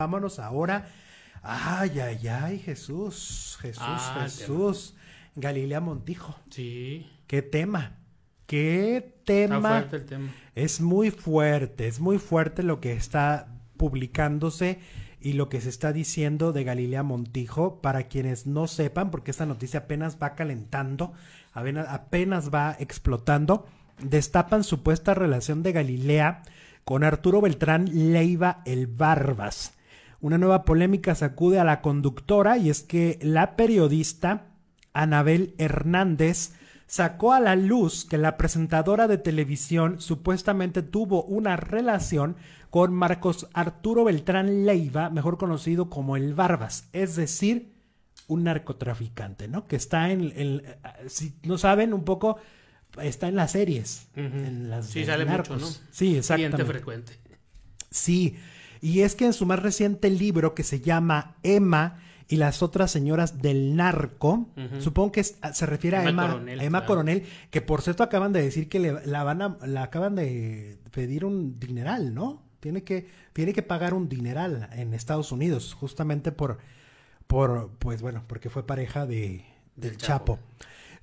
Vámonos ahora. Ay, ay, ay, Jesús, Jesús, ah, Jesús. Galilea Montijo. Sí. Qué tema. Qué tema. el tema. Es muy fuerte, es muy fuerte lo que está publicándose y lo que se está diciendo de Galilea Montijo, para quienes no sepan, porque esta noticia apenas va calentando, apenas va explotando, destapan supuesta relación de Galilea con Arturo Beltrán Leiva el Barbas. Una nueva polémica sacude a la conductora y es que la periodista Anabel Hernández sacó a la luz que la presentadora de televisión supuestamente tuvo una relación con Marcos Arturo Beltrán Leiva, mejor conocido como el Barbas, es decir, un narcotraficante, ¿no? Que está en, si no saben un poco, está en las series. en las sí, sale mucho, ¿no? Sí, exactamente. frecuente. Sí, y es que en su más reciente libro que se llama Emma y las otras señoras del narco, supongo que ah, se refiere a Emma, Coronel, Emma Coronel, que por cierto acaban de decir que le, la, van a, la acaban de pedir un dineral, ¿no? Tiene que, tiene que pagar un dineral en Estados Unidos, justamente por, por, pues bueno, porque fue pareja de, del, Chapo.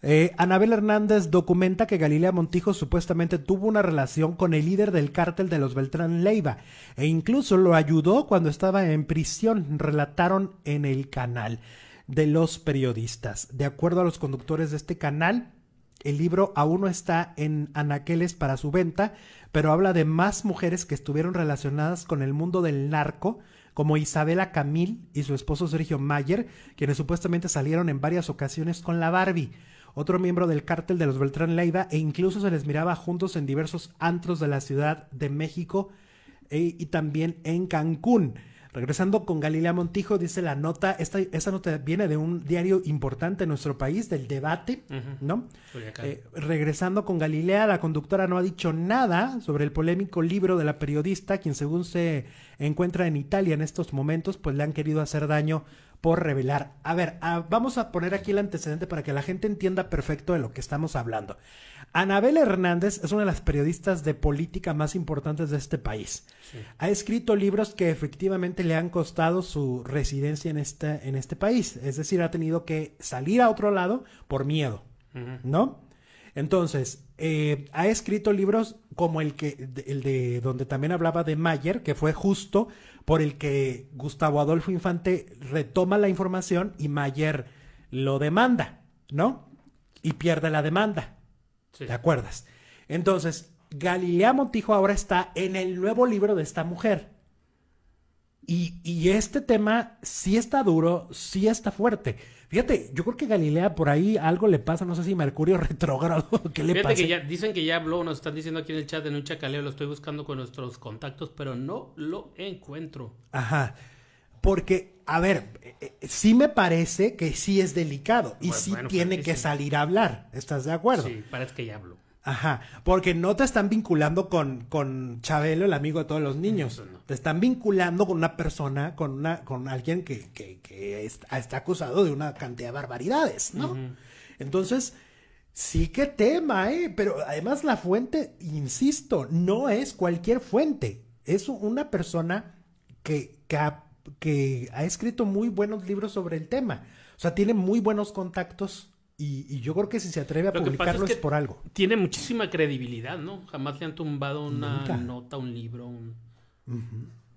Eh, Anabel Hernández documenta que Galilea Montijo supuestamente tuvo una relación con el líder del cártel de los Beltrán Leiva e incluso lo ayudó cuando estaba en prisión, relataron en el canal de los periodistas. De acuerdo a los conductores de este canal, el libro aún no está en anaqueles para su venta, pero habla de más mujeres que estuvieron relacionadas con el mundo del narco, como Isabela Camil y su esposo Sergio Mayer, quienes supuestamente salieron en varias ocasiones con la Barbie otro miembro del cártel de los Beltrán Leiva, e incluso se les miraba juntos en diversos antros de la Ciudad de México e, y también en Cancún. Regresando con Galilea Montijo, dice la nota, esta, nota viene de un diario importante en nuestro país, del debate, ¿no? Eh, regresando con Galilea, la conductora no ha dicho nada sobre el polémico libro de la periodista, quien según se encuentra en Italia en estos momentos, pues le han querido hacer daño por revelar. A ver, ah, vamos a poner aquí el antecedente para que la gente entienda perfecto de lo que estamos hablando. Anabel Hernández es una de las periodistas de política más importantes de este país. Ha escrito libros que efectivamente le han costado su residencia en este, en este país. Es decir, ha tenido que salir a otro lado por miedo, ¿no? Entonces, eh, ha escrito libros como el, que, de donde también hablaba de Mayer, que fue justo por el que Gustavo Adolfo Infante retoma la información y Mayer lo demanda, ¿no? Y pierde la demanda. ¿Te acuerdas? Entonces, Galilea Montijo ahora está en el nuevo libro de esta mujer. Y, y este tema sí está duro, sí está fuerte Fíjate, yo creo que Galilea por ahí algo le pasa, no sé si Mercurio retrógrado, ¿qué le Fíjate Que ya, dicen que ya habló, nos están diciendo aquí en el chat en un chacaleo, lo estoy buscando con nuestros contactos, pero no lo encuentro. Ajá. Porque, a ver, eh, eh, sí me parece que sí es delicado y pues sí tiene que, salir a hablar. ¿Estás de acuerdo? Sí, parece que ya habló. Ajá, porque no te están vinculando con, Chabelo, el amigo de todos los niños. Te están vinculando con una persona, con una, con alguien que, que, está acusado de una cantidad de barbaridades, ¿no? Entonces, sí que tema, ¿eh? Pero además la fuente, insisto, no es cualquier fuente. Es una persona que, que ha escrito muy buenos libros sobre el tema. O sea, tiene muy buenos contactos y, yo creo que si se atreve a publicarlo es, por algo. Tiene muchísima credibilidad, ¿no? Jamás le han tumbado una nota, un libro. Un...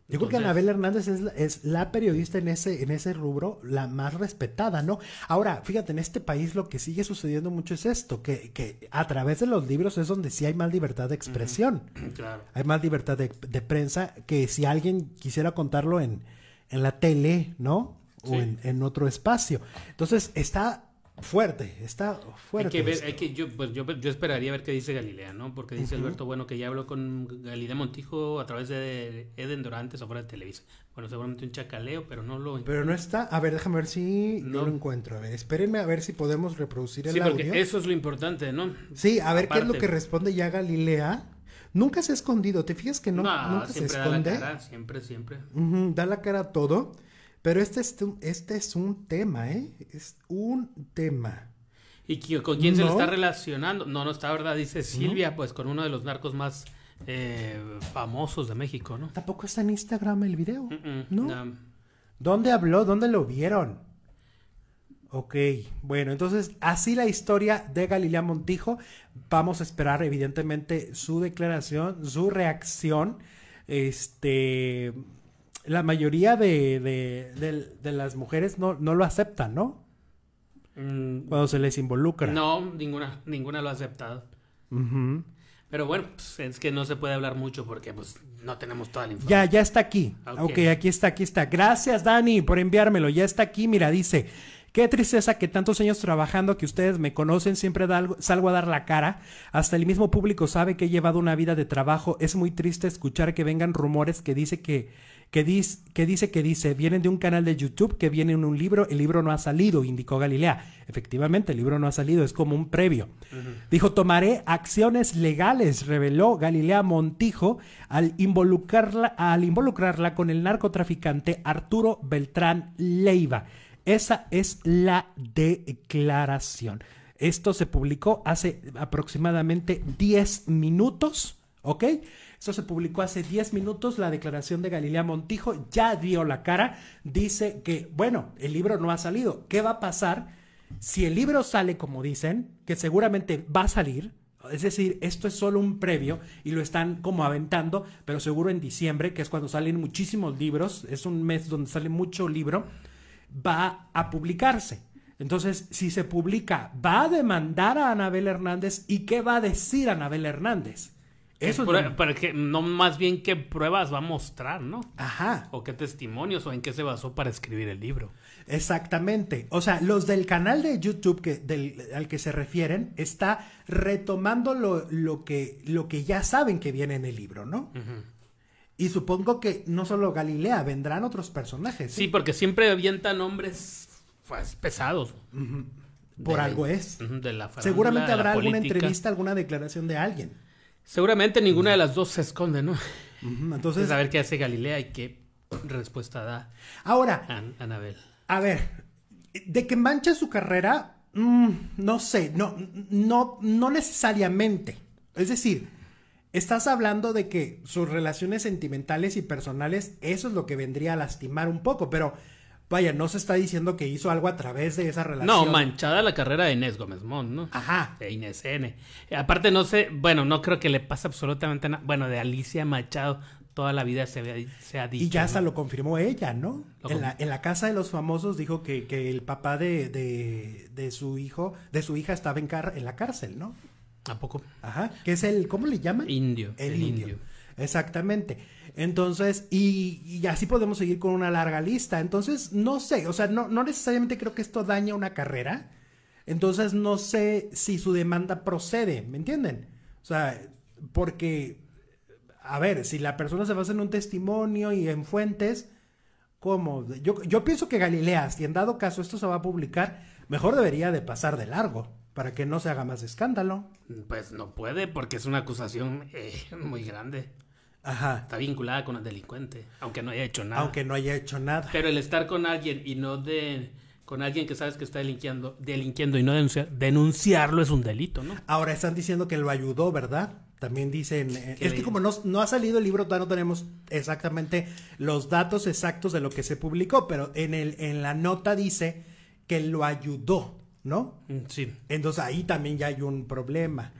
Yo creo que Anabel Hernández es la, periodista en ese, en ese rubro la más respetada, ¿no? Ahora, fíjate, en este país lo que sigue sucediendo mucho es esto, que, que a través de los libros es donde sí hay más libertad de expresión. claro. Hay más libertad de, prensa que si alguien quisiera contarlo en, la tele, ¿no? O en, en otro espacio. Entonces, está fuerte, está fuerte. Pues, yo, esperaría ver qué dice Galilea, ¿no? Porque dice Alberto, bueno, que ya habló con Galilea Montijo a través de Eden Dorantes afuera de televisión Bueno, seguramente un chacaleo, pero no lo... Pero no está, a ver, déjame ver si no. lo encuentro. A ver, espérenme a ver si podemos reproducir el sí, eso es lo importante, ¿no? Sí, a ver qué es lo que responde ya Galilea. Nunca se ha escondido, ¿te fijas que no? nunca siempre se esconde. Da la cara, siempre, siempre. da la cara a todo. Pero este es, este es un tema, ¿eh? Es un tema. ¿Y con quién se lo está relacionando? No, no está, ¿verdad? Dice Silvia, pues con uno de los narcos más eh, famosos de México, ¿no? Tampoco está en Instagram el video, mm, mm, ¿no? ¿no? ¿Dónde habló? ¿Dónde lo vieron? Ok, bueno, entonces así la historia de Galilea Montijo. Vamos a esperar evidentemente su declaración, su reacción. Este, la mayoría de, de, las mujeres no, no, lo aceptan, ¿no? Mm. Cuando se les involucra. No, ninguna, ninguna lo ha aceptado. Pero bueno, pues, es que no se puede hablar mucho porque pues no tenemos toda la información. Ya, ya está aquí. aquí está, aquí está. Gracias, Dani, por enviármelo. Ya está aquí, mira, dice. Qué tristeza que tantos años trabajando que ustedes me conocen, siempre salgo a dar la cara. Hasta el mismo público sabe que he llevado una vida de trabajo. Es muy triste escuchar que vengan rumores que dice que, que, que dice que dice, vienen de un canal de YouTube, que viene en un libro, el libro no ha salido, indicó Galilea. Efectivamente, el libro no ha salido, es como un previo. Dijo, tomaré acciones legales, reveló Galilea Montijo al involucrarla, al involucrarla con el narcotraficante Arturo Beltrán Leiva. Esa es la declaración. Esto se publicó hace aproximadamente 10 minutos, ¿ok? Esto se publicó hace 10 minutos, la declaración de Galilea Montijo ya dio la cara, dice que, bueno, el libro no ha salido, ¿qué va a pasar si el libro sale como dicen, que seguramente va a salir? Es decir, esto es solo un previo y lo están como aventando, pero seguro en diciembre, que es cuando salen muchísimos libros, es un mes donde sale mucho libro va a publicarse. Entonces, si se publica, va a demandar a Anabel Hernández y qué va a decir Anabel Hernández. Eso es... no... que no más bien qué pruebas va a mostrar, ¿no? Ajá. O qué testimonios o en qué se basó para escribir el libro. Exactamente. O sea, los del canal de YouTube que, del, al que se refieren está retomando lo, lo, que, lo que ya saben que viene en el libro, ¿no? Ajá. Y supongo que no solo Galilea, vendrán otros personajes. Sí, porque siempre avientan nombres pues, pesados. Por algo es. de la Seguramente habrá alguna entrevista, alguna declaración de alguien. Seguramente ninguna de las dos se esconde, ¿no? Entonces. a ver qué hace Galilea y qué respuesta da. Ahora. Anabel. A ver, de que mancha su carrera, mm, no sé, no, no, no necesariamente. Es decir, Estás hablando de que sus relaciones sentimentales y personales, eso es lo que vendría a lastimar un poco, pero vaya, no se está diciendo que hizo algo a través de esa relación. No, manchada la carrera de Inés Gómez Mont, ¿no? Ajá. De Inés N. Eh, aparte, no sé, bueno, no creo que le pase absolutamente nada. Bueno, de Alicia Machado, toda la vida se, ha dicho. Y ya hasta lo confirmó ella, ¿no? En la, casa de los famosos dijo que, que el papá de, de, su hijo, de su hija estaba en, en la cárcel, ¿no? ¿A poco? Ajá, que es el, ¿cómo le llaman? Indio. El, indio. Exactamente. Entonces, y, así podemos seguir con una larga lista. Entonces, no sé, o sea, no, no necesariamente creo que esto daña una carrera. Entonces, no sé si su demanda procede, ¿me entienden? O sea, porque, a ver, si la persona se basa en un testimonio y en fuentes, ¿cómo? Yo, yo pienso que Galilea, si en dado caso esto se va a publicar, mejor debería de pasar de largo para que no se haga más escándalo. Pues no puede porque es una acusación eh, muy grande. Ajá. Está vinculada con el delincuente, aunque no haya hecho nada. Aunque no haya hecho nada. Pero el estar con alguien y no de con alguien que sabes que está delinquiendo, delinquiendo y no denunciarlo es un delito, ¿no? Ahora están diciendo que lo ayudó, ¿verdad? También dicen, es que como no, no, ha salido el libro, todavía no tenemos exactamente los datos exactos de lo que se publicó, pero en, el, en la nota dice que lo ayudó ¿no? Mm, sí. Entonces ahí también ya hay un problema.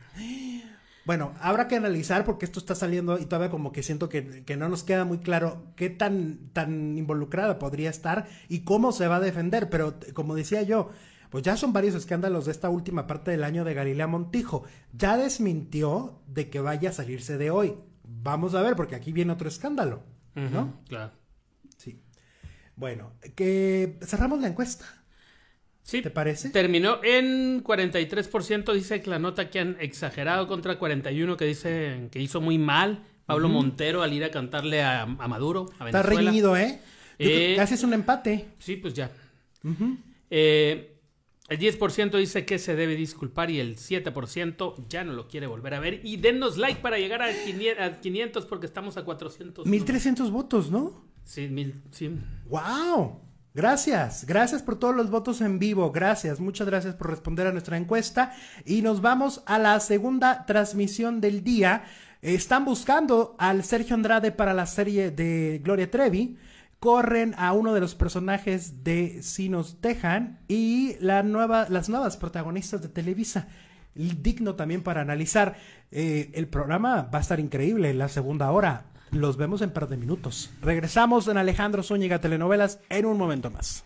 Bueno, habrá que analizar porque esto está saliendo y todavía como que siento que, que, no nos queda muy claro qué tan, tan involucrada podría estar y cómo se va a defender. Pero como decía yo, pues ya son varios escándalos de esta última parte del año de Galilea Montijo. Ya desmintió de que vaya a salirse de hoy. Vamos a ver, porque aquí viene otro escándalo, ¿no? claro. Sí. Bueno, que cerramos la encuesta. Sí. ¿Te parece? Terminó en 43%, dice que la nota que han exagerado contra 41 que dice que hizo muy mal Pablo Montero al ir a cantarle a, Maduro. Está reñido, ¿eh? ¿eh? casi es un empate. Sí, pues ya. El eh, el 10% dice que se debe disculpar y el 7% ya no lo quiere volver a ver. Y dennos like para llegar a 500 porque estamos a 400. 1300 votos, ¿no? Sí, mil, Guau. ¡Wow! Gracias, gracias por todos los votos en vivo, gracias, muchas gracias por responder a nuestra encuesta y nos vamos a la segunda transmisión del día. Están buscando al Sergio Andrade para la serie de Gloria Trevi, corren a uno de los personajes de Si nos dejan y la nueva, las nuevas protagonistas de Televisa digno también para analizar. Eh, el programa va a estar increíble la segunda hora. Los vemos en par de minutos. Regresamos en Alejandro Zúñiga Telenovelas en un momento más.